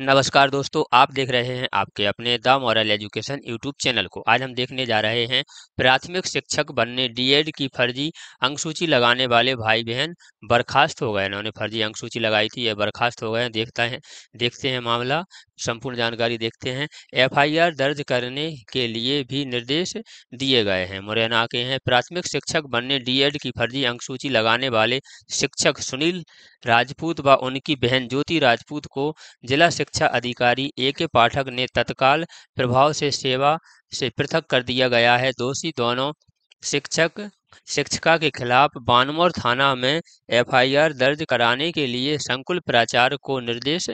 नमस्कार दोस्तों आप देख रहे हैं आपके अपने the moral education YouTube channel को आज हम देखने जा रहे हैं प्राथमिक शिक्षक बनने डीएड की फर्जी अंकसूची लगाने वाले भाई बहन बर्खास्त हो गए इन्होंने फर्जी अंकसूची लगाई थी ये बर्खास्त हो गए देखता है देखते हैं मामला संपूर्ण जानकारी देखते हैं एफआईआर दर्ज करने के लिए भी निर्देश दिए गए हैं मुरैना के हैं प्राथमिक शिक्षक बनने डीएड की फर्जी अंकसूची लगाने वाले शिक्षक सुनील राजपूत व उनकी बहन ज्योति राजपूत को जिला रक्षा अधिकारी ए के पाठक ने तत्काल प्रभाव से सेवा से पृथक कर दिया गया है दोषी दोनों शिक्षक शिक्षिका के खिलाफ बानमौर थाना में एफआईआर दर्ज कराने के लिए संकुल प्राचार्य को निर्देश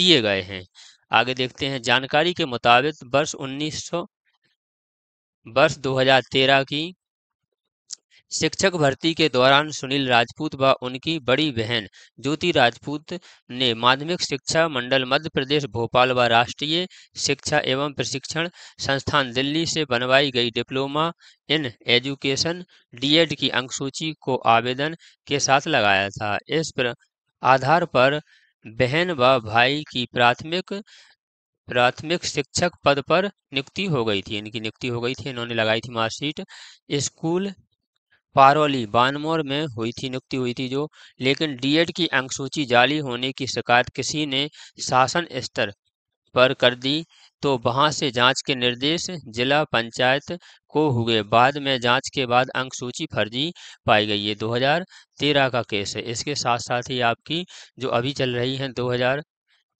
दिए गए हैं आगे देखते हैं जानकारी के मुताबिक वर्ष 1900 वर्ष 2013 की शिक्षक भर्ती के दौरान सुनील राजपूत व उनकी बड़ी बहन ज्योति राजपूत ने माध्यमिक शिक्षा मंडल मध्य प्रदेश भोपाल व राष्ट्रीय शिक्षा एवं प्रशिक्षण संस्थान दिल्ली से बनवाई गई डिप्लोमा इन एजुकेशन डीएड की अंक सूची को आवेदन के साथ लगाया था इस पर आधार पर बहन व भाई की प्राथमिक प्राथमिक शिक्षक पद पर नियुक्ति हो गई थी इनकी नियुक्ति हो गई थी इन्होंने लगाई थी मार्कशीट स्कूल पारोली बानमोर में हुई थी नियुक्ति हुई थी जो लेकिन डीएड की अंक सूची जाली होने की शिकायत किसी ने शासन स्तर पर कर दी तो वहां से जांच के निर्देश जिला पंचायत को हुए बाद में जांच के बाद अंक सूची फर्जी पाई गई है 2013 का केस है इसके साथ साथ ही आपकी जो अभी चल रही है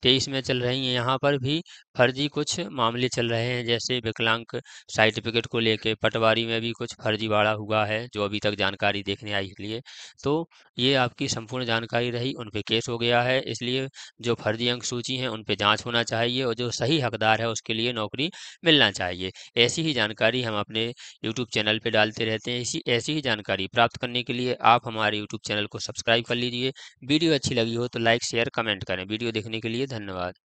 तेईस में चल रही हैं यहाँ पर भी फर्जी कुछ मामले चल रहे हैं जैसे विकलांग सर्टिफिकेट को लेके पटवारी में भी कुछ फर्जीवाड़ा हुआ है जो अभी तक जानकारी देखने आई इसलिए तो ये आपकी संपूर्ण जानकारी रही उन पर केस हो गया है इसलिए जो फर्जी अंक सूची हैं उन पर जाँच होना चाहिए और जो सही हकदार है उसके लिए नौकरी मिलना चाहिए ऐसी ही जानकारी हम अपने यूट्यूब चैनल पर डालते रहते हैं इसी ऐसी ही जानकारी प्राप्त करने के लिए आप हमारे यूट्यूब चैनल को सब्सक्राइब कर लीजिए वीडियो अच्छी लगी हो तो लाइक शेयर कमेंट करें वीडियो देखने के लिए धन्यवाद